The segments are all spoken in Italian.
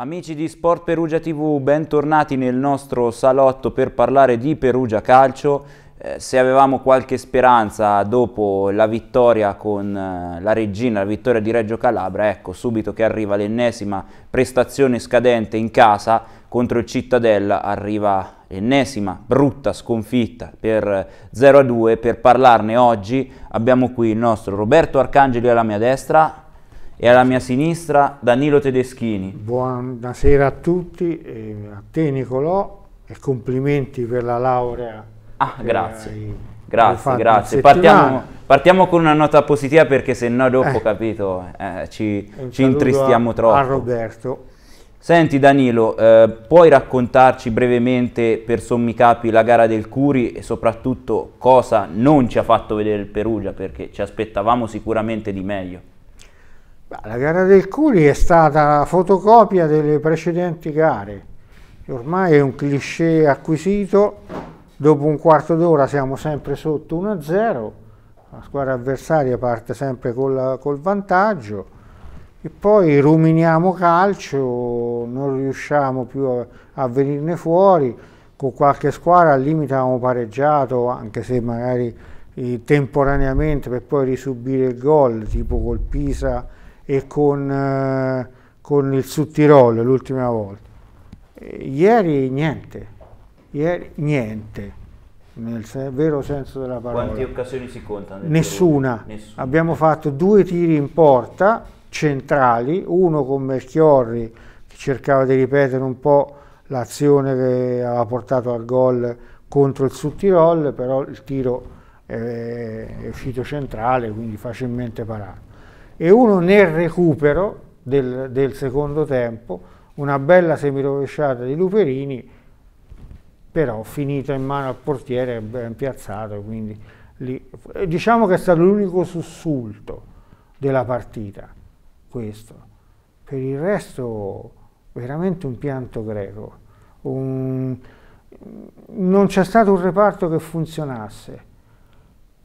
Amici di Sport Perugia TV, bentornati nel nostro salotto per parlare di Perugia Calcio. Eh, se avevamo qualche speranza dopo la vittoria con eh, la regina, la vittoria di Reggio Calabria, ecco subito che arriva l'ennesima prestazione scadente in casa contro il Cittadella, arriva l'ennesima brutta sconfitta per 0-2. Eh, per parlarne oggi abbiamo qui il nostro Roberto Arcangeli alla mia destra e alla mia sinistra Danilo Tedeschini. Buonasera a tutti, eh, a te Nicolò e complimenti per la laurea. Ah, grazie. Hai, grazie, hai grazie. Partiamo, partiamo, con una nota positiva perché se no dopo, eh, capito, eh, ci, ci intristiamo a, troppo. A Roberto. Senti Danilo, eh, puoi raccontarci brevemente per sommi capi la gara del Curi e soprattutto cosa non ci ha fatto vedere il Perugia perché ci aspettavamo sicuramente di meglio? La gara del Curi è stata la fotocopia delle precedenti gare, ormai è un cliché acquisito, dopo un quarto d'ora siamo sempre sotto 1-0, la squadra avversaria parte sempre la, col vantaggio e poi ruminiamo calcio, non riusciamo più a, a venirne fuori, con qualche squadra al limite avevamo pareggiato, anche se magari eh, temporaneamente per poi risubire il gol, tipo col Pisa e con, eh, con il Sud Tirol l'ultima volta. Ieri niente, ieri niente, nel vero senso della parola. Quante occasioni si contano? Nessuna. Nessuna. Abbiamo fatto due tiri in porta centrali, uno con Melchiorri che cercava di ripetere un po' l'azione che aveva portato al gol contro il Sud Tirol, però il tiro eh, è uscito centrale, quindi facilmente parato e uno nel recupero del, del secondo tempo, una bella semirovesciata di Luperini, però finita in mano al portiere ben piazzato, quindi lì. diciamo che è stato l'unico sussulto della partita, questo. Per il resto veramente un pianto greco, un... non c'è stato un reparto che funzionasse,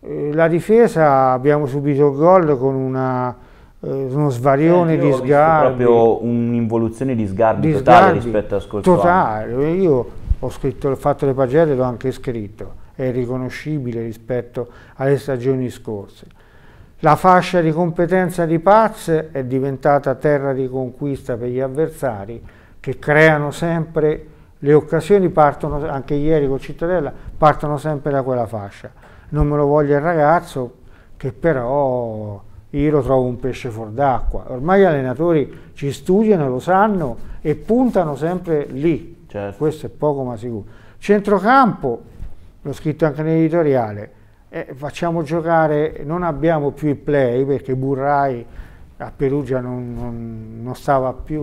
eh, la difesa abbiamo subito il gol con una, eh, uno svarione eh, di sgarbi. proprio un'involuzione di sgarbi di totale rispetto a scorso Totale, anno. io ho, scritto, fatto le pagelle, l'ho anche scritto, è riconoscibile rispetto alle stagioni scorse. La fascia di competenza di Paz è diventata terra di conquista per gli avversari che creano sempre le occasioni, partono, anche ieri con Cittadella, partono sempre da quella fascia non me lo voglia il ragazzo, che però io lo trovo un pesce fuor d'acqua. Ormai gli allenatori ci studiano, lo sanno e puntano sempre lì. Certo. Questo è poco ma sicuro. Centrocampo, l'ho scritto anche nell'editoriale, eh, facciamo giocare, non abbiamo più i play perché Burrai a Perugia non, non, non stava più,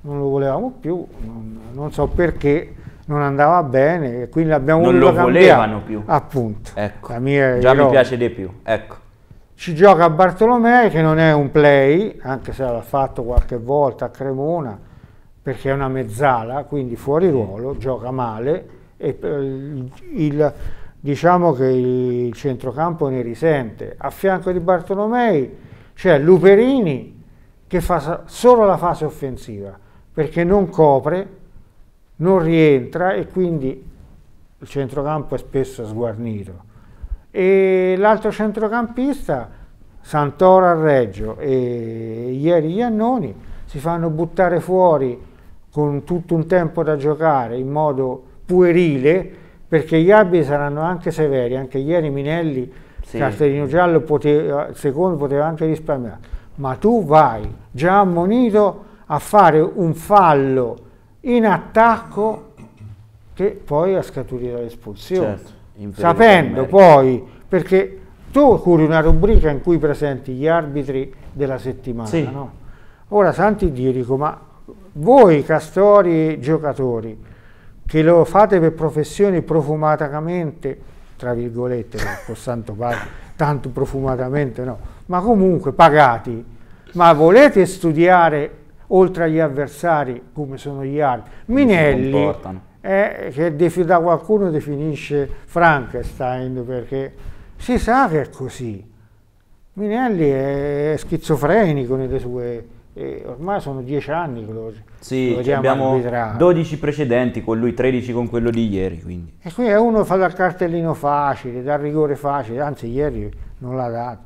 non lo volevamo più, non, non so perché non andava bene e quindi l'abbiamo voluto Non lo volevano più. Appunto. Ecco, mia, già mi piace di più, ecco. Ci gioca Bartolomei che non è un play, anche se l'ha fatto qualche volta a Cremona, perché è una mezzala, quindi fuori ruolo, gioca male e eh, il, diciamo che il centrocampo ne risente. A fianco di Bartolomei c'è Luperini che fa solo la fase offensiva perché non copre non rientra e quindi il centrocampo è spesso sguarnito. E l'altro centrocampista, Santora Reggio e ieri Iannoni, si fanno buttare fuori con tutto un tempo da giocare in modo puerile perché gli abiti saranno anche severi, anche ieri Minelli, sì. cartellino giallo, poteva, secondo poteva anche risparmiare, ma tu vai già ammonito a fare un fallo in attacco che poi a scaturire l'espulsione. Certo, sapendo poi, perché tu curi una rubrica in cui presenti gli arbitri della settimana, sì. no? Ora Santi gli dico, ma voi castori giocatori, che lo fate per professioni profumatamente, tra virgolette, con santo padre, tanto profumatamente no, ma comunque pagati, ma volete studiare oltre agli avversari, come sono gli altri. Minelli, è, eh, che da qualcuno definisce Frankenstein, perché si sa che è così. Minelli è schizofrenico nelle sue... Eh, ormai sono dieci anni che lo, sì, lo abbiamo arbitrare. 12 precedenti, con lui 13 con quello di ieri. Quindi. E qui è uno fa dal cartellino facile, dal rigore facile, anzi ieri non l'ha dato.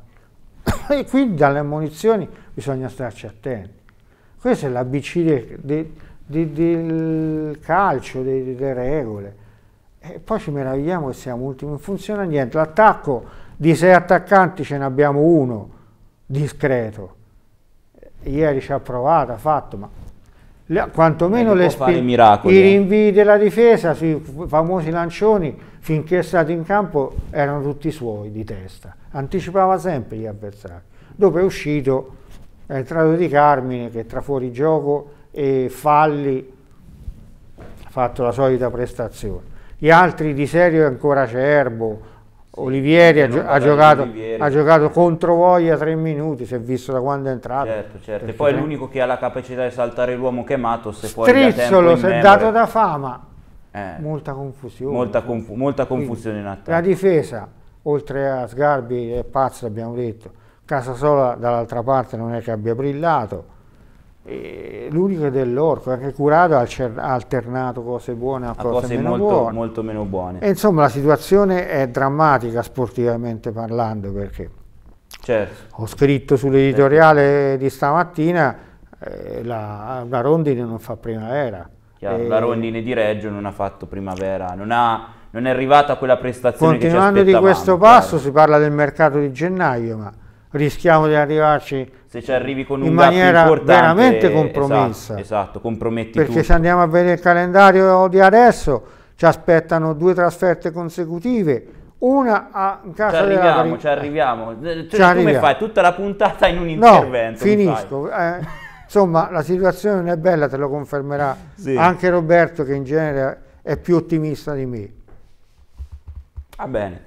e quindi dalle ammunizioni bisogna starci attenti. Questo è l'ABC del, del, del, del, calcio, delle regole. E poi ci meravigliamo che siamo ultimi, non funziona niente. L'attacco di sei attaccanti ce ne abbiamo uno discreto. Ieri ci ha provato, ha fatto, ma le, quantomeno eh, le miracoli, i eh. rinvii della difesa sui famosi lancioni finché è stato in campo erano tutti suoi di testa anticipava sempre gli avversari dopo è uscito è eh, entrato Di Carmine che tra fuori gioco e falli ha fatto la solita prestazione. Gli altri di serio è ancora Acerbo, Olivieri ha, ha, giocato, Olivieri. ha, giocato, contro Voglia tre minuti, si è visto da quando è entrato. Certo, certo. E poi è l'unico che ha la capacità di saltare l'uomo che mato se poi Strizzolo si è dato da fama. Eh. Molta confusione. Molta, confu molta confusione Quindi, in attacco. La difesa, oltre a Sgarbi, è Pazzo, abbiamo detto casa sola dall'altra parte non è che abbia brillato, l'unico è dell'orco, anche curato ha alternato cose buone a, a cose, cose meno molto, buone. molto meno buone. E insomma la situazione è drammatica sportivamente parlando perché certo. ho scritto sull'editoriale certo. di stamattina eh, la, la rondine non fa primavera. Chiaro, e... La rondine di Reggio non ha fatto primavera, non, ha, non è arrivata a quella prestazione Continuando di questo passo chiaro. si parla del mercato di gennaio ma rischiamo di arrivarci se ci arrivi con un in maniera veramente esatto, compromessa. Esatto, esatto comprometti Perché tutto. se andiamo a vedere il calendario di adesso, ci aspettano due trasferte consecutive, una a casa ci arriviamo, della... ci arriviamo. Eh, cioè, ci arriviamo. come fai? Tutta la puntata in un intervento. No, finisco. Eh, insomma, la situazione non è bella, te lo confermerà sì. anche Roberto che in genere è più ottimista di me. Va bene.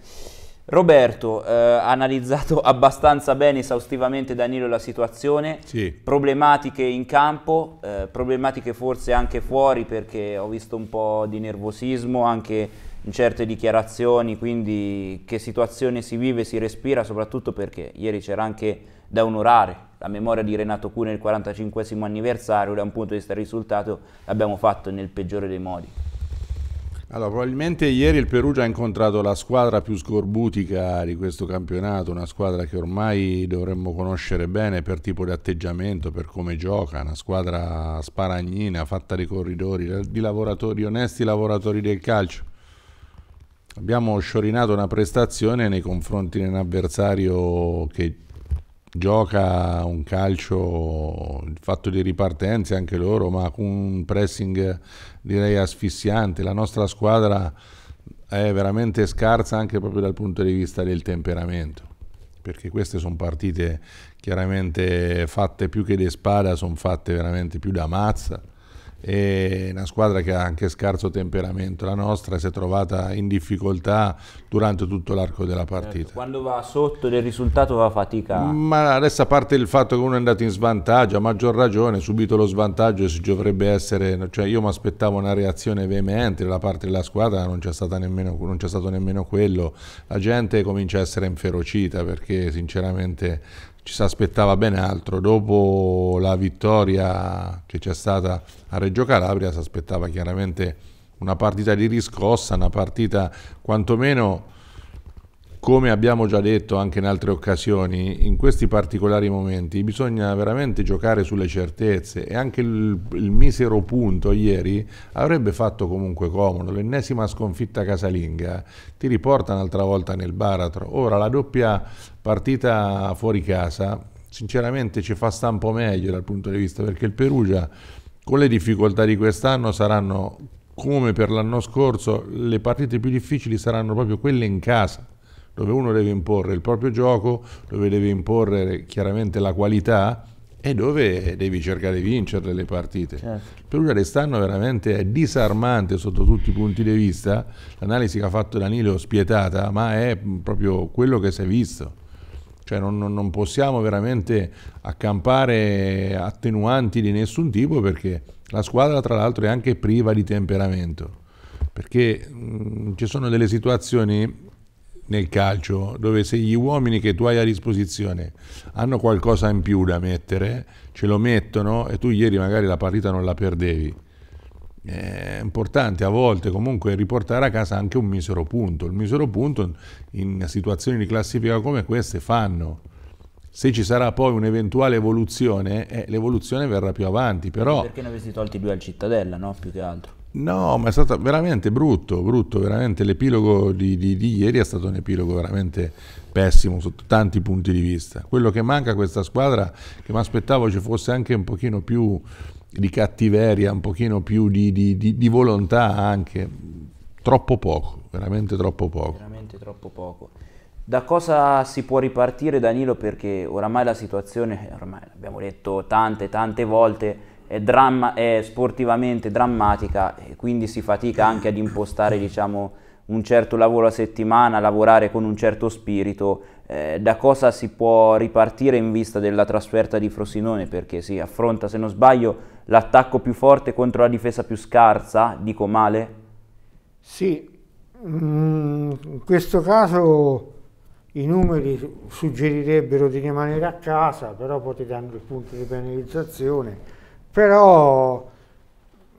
Roberto eh, ha analizzato abbastanza bene, esaustivamente Danilo la situazione, sì. problematiche in campo, eh, problematiche forse anche fuori perché ho visto un po' di nervosismo anche in certe dichiarazioni, quindi che situazione si vive, si respira, soprattutto perché ieri c'era anche da onorare la memoria di Renato Cuneo, il 45 anniversario, da un punto di vista risultato l'abbiamo fatto nel peggiore dei modi. Allora, probabilmente ieri il Perugia ha incontrato la squadra più scorbutica di questo campionato, una squadra che ormai dovremmo conoscere bene per tipo di atteggiamento, per come gioca, una squadra sparagnina, fatta di corridori, di lavoratori onesti, lavoratori del calcio. Abbiamo sciorinato una prestazione nei confronti di un avversario che gioca un calcio fatto di ripartenze anche loro, ma con un pressing direi asfissiante. La nostra squadra è veramente scarsa anche proprio dal punto di vista del temperamento, perché queste sono partite chiaramente fatte più che di spada, sono fatte veramente più da mazza è una squadra che ha anche scarso temperamento. La nostra si è trovata in difficoltà durante tutto l'arco della certo, partita. Quando va sotto del risultato va fatica. Ma adesso a parte il fatto che uno è andato in svantaggio, a maggior ragione, subito lo svantaggio si dovrebbe essere, cioè io mi aspettavo una reazione veemente da parte della squadra, non c'è, nemmeno, non c'è stato nemmeno quello. La gente comincia a essere inferocita perché sinceramente ci si aspettava ben altro. Dopo la vittoria che c'è stata a Reggio Calabria si aspettava chiaramente una partita di riscossa, una partita quantomeno come abbiamo già detto anche in altre occasioni, in questi particolari momenti bisogna veramente giocare sulle certezze e anche il, il misero punto ieri avrebbe fatto comunque comodo. L'ennesima sconfitta casalinga ti riporta un'altra volta nel baratro. Ora la doppia partita fuori casa sinceramente ci fa stampo meglio dal punto di vista perché il Perugia con le difficoltà di quest'anno saranno come per l'anno scorso le partite più difficili saranno proprio quelle in casa dove uno deve imporre il proprio gioco, dove deve imporre chiaramente la qualità e dove devi cercare di vincere le partite. Certo. Per lui quest'anno veramente è disarmante sotto tutti i punti di vista, l'analisi che ha fatto Danilo è spietata, ma è proprio quello che si è visto. Cioè non, non possiamo veramente accampare attenuanti di nessun tipo perché la squadra tra l'altro è anche priva di temperamento perché mh, mm, ci sono delle situazioni nel calcio, dove se gli uomini che tu hai a disposizione hanno qualcosa in più da mettere, ce lo mettono e tu ieri magari la partita non la perdevi. È importante a volte comunque riportare a casa anche un misero punto. Il misero punto in situazioni di classifica come queste fanno. Se ci sarà poi un'eventuale evoluzione, eh, l'evoluzione verrà più avanti, però... Perché ne avessi tolti due al Cittadella, no? Più che altro. No, ma è stato veramente brutto, brutto, veramente l'epilogo di, di, di, ieri è stato un epilogo veramente pessimo sotto tanti punti di vista. Quello che manca a questa squadra, che mi aspettavo ci fosse anche un pochino più di cattiveria, un pochino più di, di volontà anche, troppo poco, veramente troppo poco. Veramente troppo poco. Da cosa si può ripartire Danilo? Perché oramai la situazione, oramai l'abbiamo detto tante, tante volte, è, dramma, è sportivamente drammatica e quindi si fatica anche ad impostare diciamo, un certo lavoro a settimana, lavorare con un certo spirito. Eh, da cosa si può ripartire in vista della trasferta di Frosinone? Perché si affronta, se non sbaglio, l'attacco più forte contro la difesa più scarsa, dico male? Sì, mm, in questo caso i numeri suggerirebbero di rimanere a casa, però potete anche il punto di penalizzazione però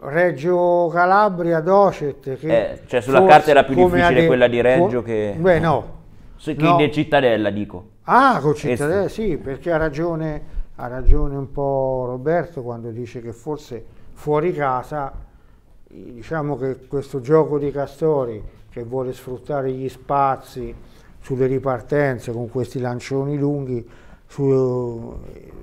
Reggio Calabria, Docet. Che eh, cioè sulla carta era più difficile quella di Reggio che... Beh no. Che no. di Cittadella dico. Ah, con Cittadella Est. sì, perché ha ragione, ha ragione un po' Roberto quando dice che forse fuori casa, diciamo che questo gioco di Castori che vuole sfruttare gli spazi sulle ripartenze con questi lancioni lunghi, su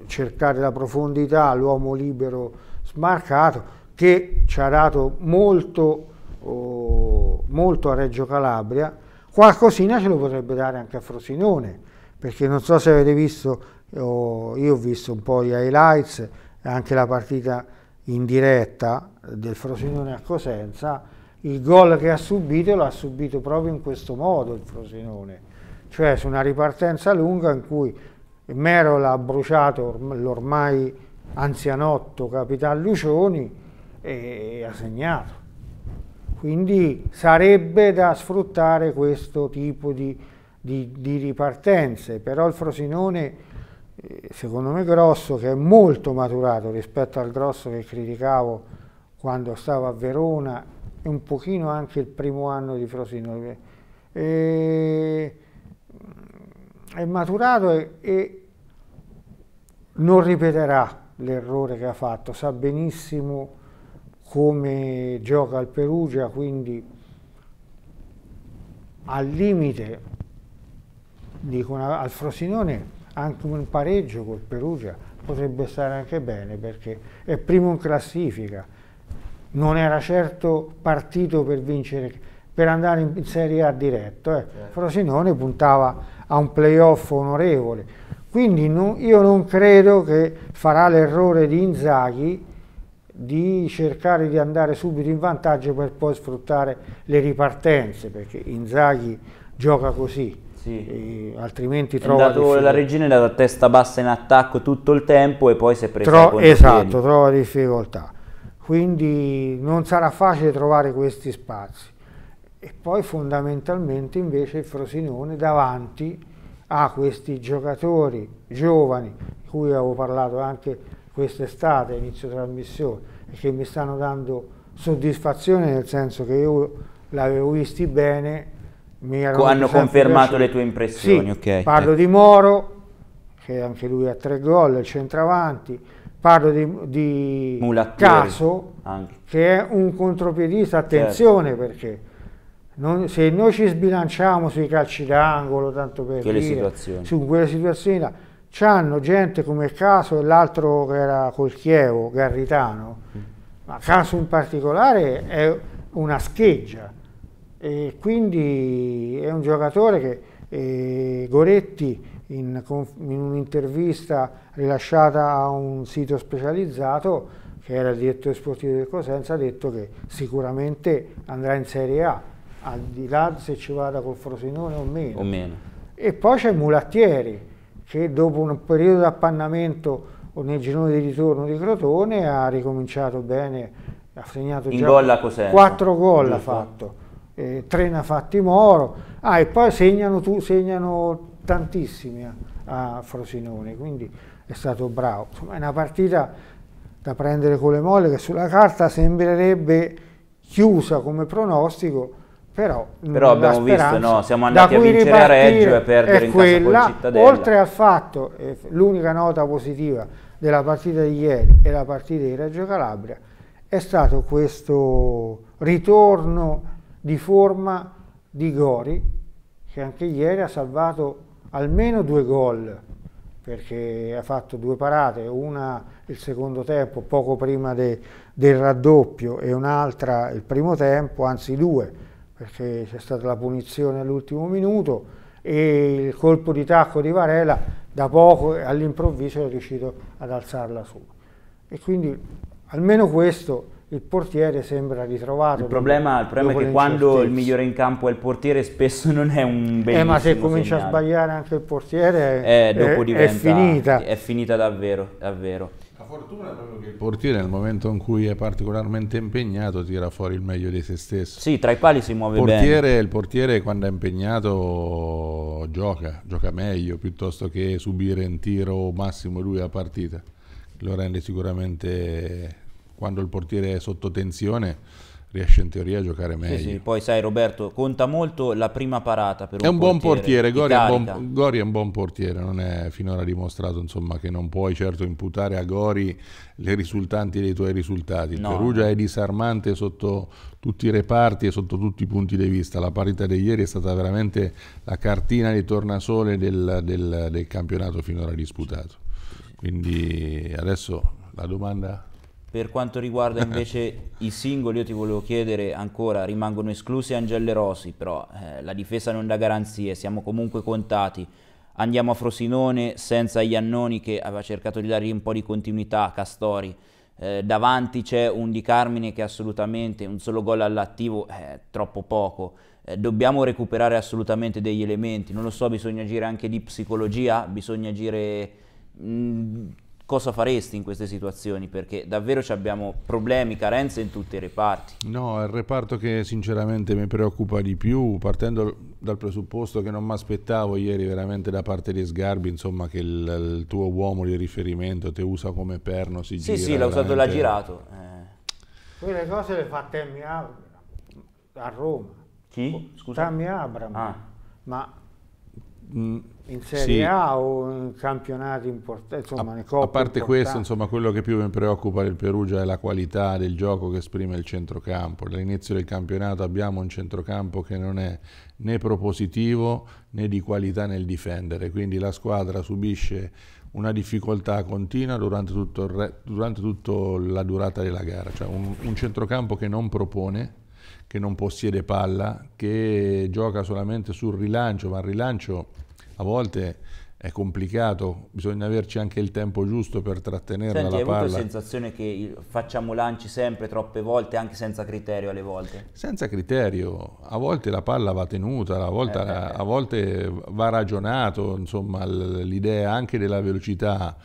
cercare la profondità, l'uomo libero smarcato, che ci ha dato molto, oh, molto a Reggio Calabria, qualcosina ce lo potrebbe dare anche a Frosinone, perché non so se avete visto, oh, io ho visto un po' gli highlights, anche la partita in diretta del Frosinone a Cosenza, il gol che ha subito l'ha subito proprio in questo modo il Frosinone, cioè su una ripartenza lunga in cui Merola ha bruciato l'ormai anzianotto Capitan Lucioni e ha segnato. Quindi sarebbe da sfruttare questo tipo di, di, di ripartenze, però il Frosinone eh, secondo me grosso che è molto maturato rispetto al grosso che criticavo quando stavo a Verona e un pochino anche il primo anno di Frosinone. E è maturato e, e non ripeterà l'errore che ha fatto, sa benissimo come gioca il Perugia, quindi al limite, dico, al Frosinone anche un pareggio col Perugia potrebbe stare anche bene perché è primo in classifica, non era certo partito per vincere, per andare in Serie A diretto. Eh. Certo. Frosinone puntava a un playoff onorevole. Quindi non, io non credo che farà l'errore di Inzaghi di cercare di andare subito in vantaggio per poi sfruttare le ripartenze, perché Inzaghi gioca così. Sì. altrimenti trova dato, la regina è andata a testa bassa in attacco tutto il tempo e poi si è presa Tro- esatto, piedi. trova difficoltà quindi non sarà facile trovare questi spazi e poi fondamentalmente invece il Frosinone davanti a questi giocatori giovani, di cui avevo parlato anche quest'estate, inizio trasmissione, e che mi stanno dando soddisfazione nel senso che io l'avevo visti bene, mi erano Hanno confermato le tue impressioni, sì, ok. Parlo di Moro, che anche lui ha tre gol, il centravanti, parlo di, di Caso, anche. che è un contropiedista, attenzione certo. perché non, se noi ci sbilanciamo sui calci d'angolo, tanto per quelle dire, situazioni. su quelle situazioni là, c'hanno gente come Caso e l'altro che era col Chievo, Garritano, mm. ma caso in particolare è una scheggia e quindi è un giocatore che eh, Goretti in, in un'intervista rilasciata a un sito specializzato che era il direttore sportivo del Cosenza ha detto che sicuramente andrà in Serie A al di là se ci vada col Frosinone o meno. O meno. E poi c'è Mulattieri, che dopo un periodo di appannamento nel girone di ritorno di Crotone ha ricominciato bene, ha segnato In già quattro gol ha fatto, eh, tre ne ha fatti Moro, ah, e poi segnano, tu, segnano tantissimi a, eh, a Frosinone, quindi è stato bravo. Insomma è una partita da prendere con le molle che sulla carta sembrerebbe chiusa come pronostico, però, però abbiamo visto no, siamo andati a vincere a Reggio e a perdere in quella, casa Cittadella oltre al fatto eh, l'unica nota positiva della partita di ieri e la partita di Reggio Calabria è stato questo ritorno di forma di Gori che anche ieri ha salvato almeno due gol perché ha fatto due parate, una il secondo tempo poco prima de, del raddoppio e un'altra il primo tempo, anzi due perché c'è stata la punizione all'ultimo minuto e il colpo di tacco di Varela da poco all'improvviso è riuscito ad alzarla su. E quindi almeno questo il portiere sembra ritrovato. Il problema, il problema è che quando il migliore in campo è il portiere spesso non è un bel Eh ma se comincia segnale. a sbagliare anche il portiere eh, è, è, diventa, è, finita. È finita davvero, davvero fortuna è proprio che il portiere nel momento in cui è particolarmente impegnato tira fuori il meglio di se stesso. Sì, tra i quali si muove portiere, bene. Il portiere quando è impegnato gioca, gioca meglio piuttosto che subire in tiro massimo lui la partita. Lo rende sicuramente, quando il portiere è sotto tensione riesce in teoria a giocare meglio. Sì, sì. Poi sai Roberto, conta molto la prima parata per un È un buon portiere, Gori, è un buon, Gori, è un buon, portiere, non è finora dimostrato insomma, che non puoi certo imputare a Gori le risultanti dei tuoi risultati. Il no. Perugia è disarmante sotto tutti i reparti e sotto tutti i punti di vista. La parità di ieri è stata veramente la cartina di tornasole del, del, del campionato finora disputato. Quindi adesso la domanda per quanto riguarda invece i singoli, io ti volevo chiedere ancora, rimangono esclusi Angelle Rossi, però eh, la difesa non dà garanzie, siamo comunque contati. Andiamo a Frosinone senza Iannoni che aveva cercato di dargli un po' di continuità a Castori. Eh, davanti c'è un Di Carmine che assolutamente un solo gol all'attivo è eh, troppo poco. Eh, dobbiamo recuperare assolutamente degli elementi, non lo so, bisogna agire anche di psicologia, bisogna agire... Mh, mm, cosa faresti in queste situazioni? Perché davvero abbiamo problemi, carenze in tutti i reparti. No, è il reparto che sinceramente mi preoccupa di più, partendo dal presupposto che non mi aspettavo ieri veramente da parte di Sgarbi, insomma, che il, il, tuo uomo di riferimento te usa come perno, si sì, gira. Sì, sì, l'ha usato, e l'ha girato. Eh. Quelle cose le fa Tammy Abram a Roma. Chi? Oh, Scusa? Tammy Abram. Ah. Ma Mm, in Serie sì. A o in campionati importanti, insomma, a, a parte questo, insomma, quello che più mi preoccupa del Perugia è la qualità del gioco che esprime il centrocampo. Dall'inizio del campionato abbiamo un centrocampo che non è né propositivo né di qualità nel difendere, quindi la squadra subisce una difficoltà continua durante, tutto durante tutta la durata della gara, cioè un, un centrocampo che non propone che non possiede palla, che gioca solamente sul rilancio, ma il rilancio a volte è complicato, bisogna averci anche il tempo giusto per trattenerla Senti, la palla. hai avuto la sensazione che facciamo lanci sempre troppe volte anche senza criterio alle volte? Senza criterio, a volte la palla va tenuta, a volte, eh, eh. eh. A volte va ragionato, insomma l'idea anche della velocità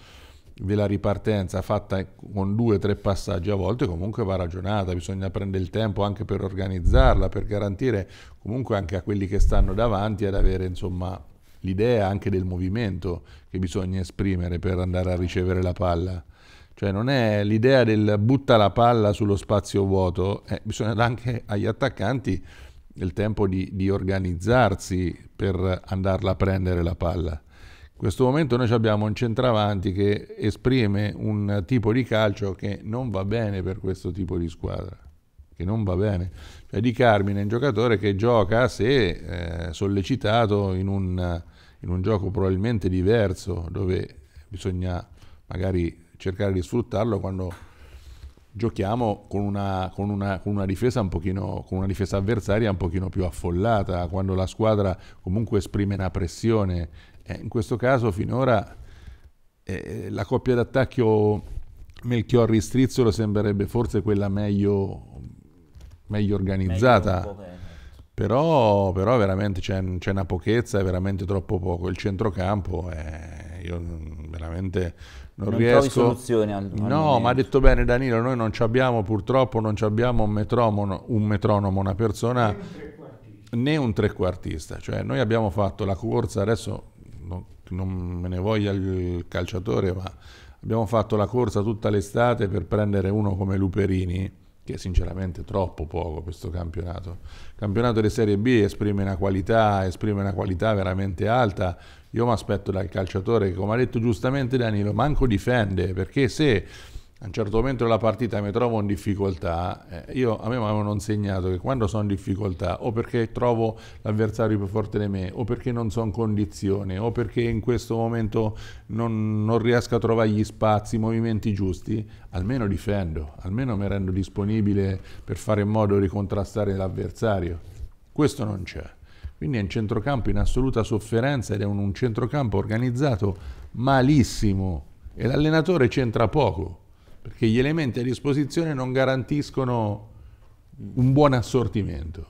la ripartenza fatta con due o tre passaggi a volte comunque va ragionata, bisogna prendere il tempo anche per organizzarla, per garantire comunque anche a quelli che stanno davanti ad avere insomma l'idea anche del movimento che bisogna esprimere per andare a ricevere la palla. Cioè non è l'idea del butta la palla sullo spazio vuoto, eh, bisogna dare anche agli attaccanti il tempo di, di organizzarsi per andarla a prendere la palla. In questo momento noi abbiamo un centravanti che esprime un tipo di calcio che non va bene per questo tipo di squadra, che non va bene. Cioè di Carmine è un giocatore che gioca se eh, sollecitato in un, in un, gioco probabilmente diverso, dove bisogna magari cercare di sfruttarlo quando giochiamo con una, con una, con una, difesa, un pochino, con una difesa avversaria un pochino più affollata, quando la squadra comunque esprime una pressione eh, in questo caso finora eh, la coppia d'attacco Melchiorri-Strizzolo sembrerebbe forse quella meglio, meglio organizzata. Meglio certo. però, però, veramente c'è, una pochezza, è veramente troppo poco. Il centrocampo è, eh, io veramente non, non riesco... trovi soluzione al, al No, momento. ma ha detto bene Danilo, noi non abbiamo purtroppo non abbiamo un metronomo, un metronomo, una persona né un trequartista. Cioè noi abbiamo fatto la corsa, adesso non, non me ne voglia il calciatore, ma abbiamo fatto la corsa tutta l'estate per prendere uno come Luperini, che è sinceramente troppo poco questo campionato. Il campionato di Serie B esprime una qualità, esprime una qualità veramente alta. Io mi aspetto dal calciatore che, come ha detto giustamente Danilo, manco difende, perché se a un certo momento della partita mi trovo in difficoltà, eh, io, a me mi avevano insegnato che quando sono in difficoltà o perché trovo l'avversario più forte di me o perché non sono in condizione o perché in questo momento non, non riesco a trovare gli spazi, i movimenti giusti, almeno difendo, almeno mi rendo disponibile per fare in modo di contrastare l'avversario. Questo non c'è. Quindi è un centrocampo in assoluta sofferenza ed è un, un centrocampo organizzato malissimo e l'allenatore c'entra poco perché gli elementi a disposizione non garantiscono un buon assortimento.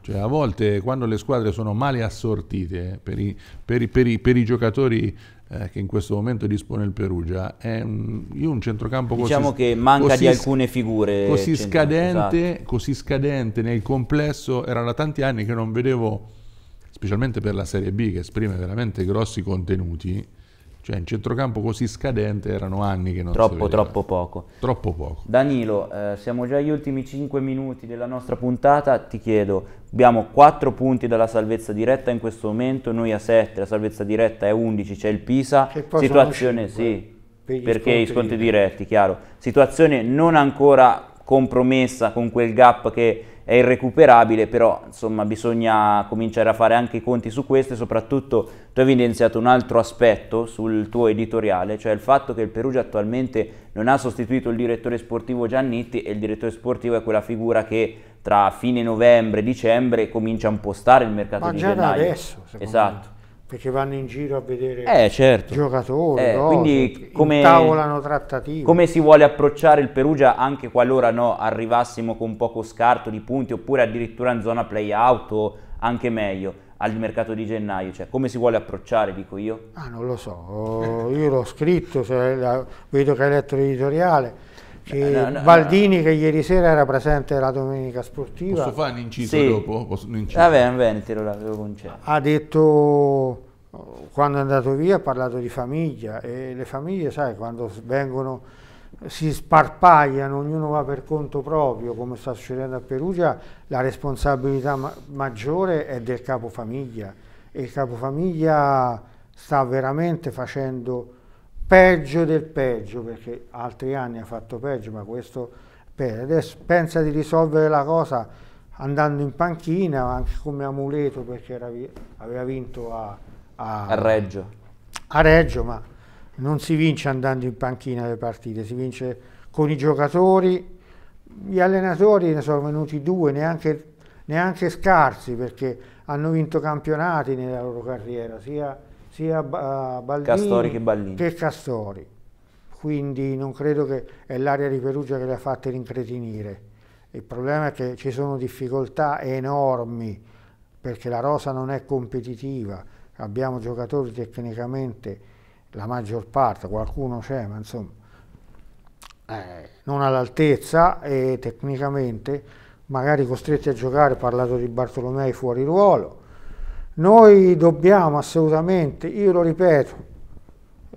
Cioè, a volte quando le squadre sono male assortite per i, per i, per i, per i giocatori eh, che in questo momento dispone il Perugia, è un, io un centrocampo diciamo così... che manca così, di alcune figure. Così scadente, esatto. così scadente nel complesso, era da tanti anni che non vedevo, specialmente per la Serie B che esprime veramente grossi contenuti, cioè in centrocampo così scadente erano anni che non troppo, Troppo poco. Troppo poco. Danilo, eh, siamo già agli ultimi 5 minuti della nostra puntata, ti chiedo, abbiamo 4 punti dalla salvezza diretta in questo momento, noi a 7, la salvezza diretta è 11, c'è il Pisa, situazione sì, eh, perché i sconti diretti, chiaro, situazione non ancora compromessa con quel gap che è irrecuperabile, però insomma bisogna cominciare a fare anche i conti su questo e soprattutto tu hai evidenziato un altro aspetto sul tuo editoriale, cioè il fatto che il Perugia attualmente non ha sostituito il direttore sportivo Giannitti e il direttore sportivo è quella figura che tra fine novembre e dicembre comincia a impostare il mercato Ma di gennaio. Ma già adesso, Esatto. Me perché vanno in giro a vedere eh, certo. giocatori, eh, cose, cioè, come, tavolano trattative. Come si vuole approcciare il Perugia anche qualora no, arrivassimo con poco scarto di punti oppure addirittura in zona play-out o anche meglio al mercato di gennaio, cioè come si vuole approcciare, dico io? Ah, non lo so, io l'ho scritto, cioè, vedo che hai letto l'editoriale, che no, no, Baldini no. che ieri sera era presente alla domenica sportiva posso fare un inciso sì. dopo? Posso, un inciso. vabbè vabbè te lo l'avevo ha detto quando è andato via ha parlato di famiglia e le famiglie sai quando vengono si sparpagliano, ognuno va per conto proprio, come sta succedendo a Perugia, la responsabilità ma maggiore è del capofamiglia e il capofamiglia sta veramente facendo peggio del peggio, perché altri anni ha fatto peggio, ma questo Adesso pensa di risolvere la cosa andando in panchina, anche come amuleto, perché era, aveva vinto a, a, a, Reggio. a Reggio, ma non si vince andando in panchina le partite, si vince con i giocatori, gli allenatori ne sono venuti due, neanche, neanche scarsi, perché hanno vinto campionati nella loro carriera, sia sia eh, Baldini Castori che, Ballini. che Castori. Quindi non credo che è l'area di Perugia che le ha fatte rincretinire. Il problema è che ci sono difficoltà enormi perché la rosa non è competitiva. Abbiamo giocatori tecnicamente, la maggior parte, qualcuno c'è, ma insomma, eh, non all'altezza e tecnicamente magari costretti a giocare, ho parlato di Bartolomei fuori ruolo, noi dobbiamo assolutamente, io lo ripeto,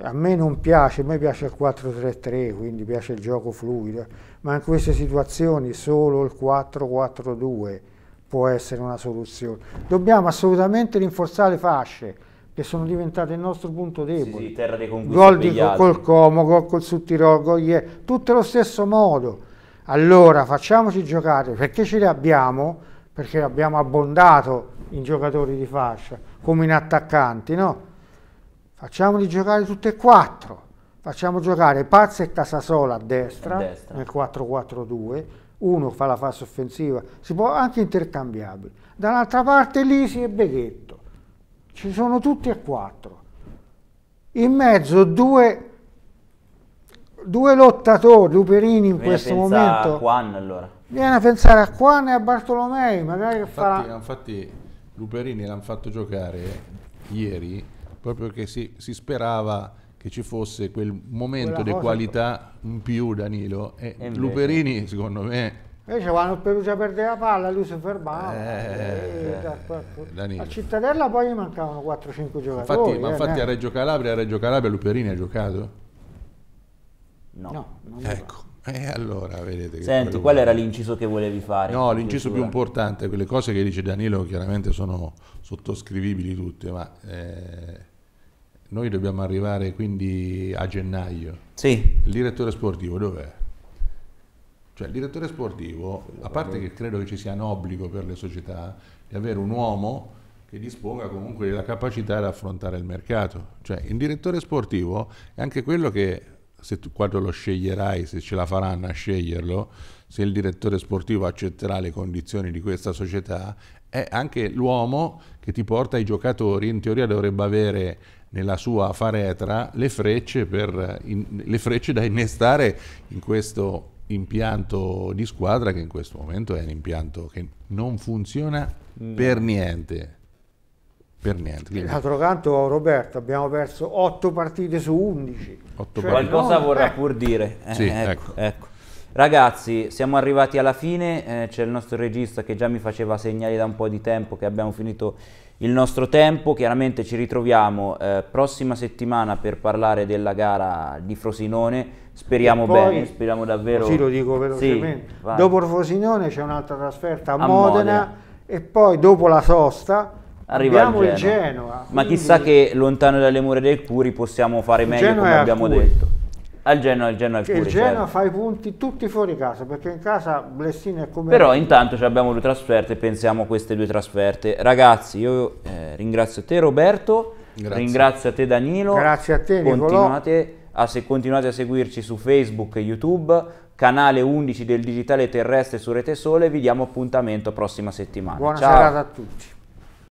a me non piace, a me piace il 4-3-3, quindi piace il gioco fluido, ma in queste situazioni solo il 4-4-2 può essere una soluzione. Dobbiamo assolutamente rinforzare le fasce che sono diventate il nostro punto debole. Sì, sì, terra dei gol di, col Como, gol col Suttirol, gol ieri, tutto allo stesso modo. Allora facciamoci giocare perché ce le abbiamo perché abbiamo abbondato in giocatori di fascia, come in attaccanti, no? Facciamoli giocare tutti e quattro, facciamo giocare Pazza e Casasola a destra, a destra. nel 4-4-2, uno fa la fase offensiva, si può anche intercambiabile, dall'altra parte Lisi e Beghetto, ci sono tutti e quattro, in mezzo due, due lottatori, Luperini in Vede questo momento... Juan, allora. Viene a pensare a Juan e a Bartolomei, magari che farà... Infatti Luperini l'hanno fatto giocare ieri proprio perché si, si sperava che ci fosse quel momento di qualità che... in più Danilo e, e Luperini secondo me Invece quando Perugia perde la palla lui si fermava. Eh, eh, eh a Cittadella poi gli mancavano 4-5 giocatori. Infatti, ma eh, infatti eh, a Reggio Calabria, a Reggio Calabria Luperini ha giocato? No. no ecco. E eh, allora, vedete... Senti, qual era l'inciso che volevi fare? No, l'inciso più importante, quelle cose che dice Danilo chiaramente sono sottoscrivibili tutte, ma eh, noi dobbiamo arrivare quindi a gennaio. Sì. Il direttore sportivo dov'è? Cioè il direttore sportivo, a parte che credo che ci sia un obbligo per le società di avere un uomo che disponga comunque della capacità di affrontare il mercato. Cioè il direttore sportivo è anche quello che se tu, quando lo sceglierai, se ce la faranno a sceglierlo, se il direttore sportivo accetterà le condizioni di questa società, è anche l'uomo che ti porta i giocatori, in teoria dovrebbe avere nella sua faretra le frecce, per, in, le frecce da innestare in questo impianto di squadra che in questo momento è un impianto che non funziona no. per niente per niente. Quindi... D'altro canto, Roberto, abbiamo perso 8 partite su 11. Cioè, qualcosa no, vorrà eh. pur dire. Eh, sì, ecco, ecco. ecco, Ragazzi, siamo arrivati alla fine, eh, c'è il nostro regista che già mi faceva segnali da un po' di tempo che abbiamo finito il nostro tempo, chiaramente ci ritroviamo eh, prossima settimana per parlare della gara di Frosinone, speriamo poi, bene, speriamo davvero... Sì, lo dico velocemente, sì, dopo Frosinone c'è un'altra trasferta a, a Modena, Modena e poi dopo la sosta arriva abbiamo il Genoa. Il Genoa Ma chissà che lontano dalle mura del Curi possiamo fare meglio Genoa come abbiamo detto. Al Genoa, al Genoa è il Curi. Il Genoa certo. fa i punti tutti fuori casa perché in casa Blessina è come... Però intanto abbiamo due trasferte, pensiamo a queste due trasferte. Ragazzi, io eh, ringrazio te Roberto, Grazie. ringrazio te Danilo. Grazie a te continuate Nicolò. A se continuate a seguirci su Facebook e YouTube, canale 11 del Digitale Terrestre su Rete Sole, vi diamo appuntamento prossima settimana. Buona Ciao. serata a tutti.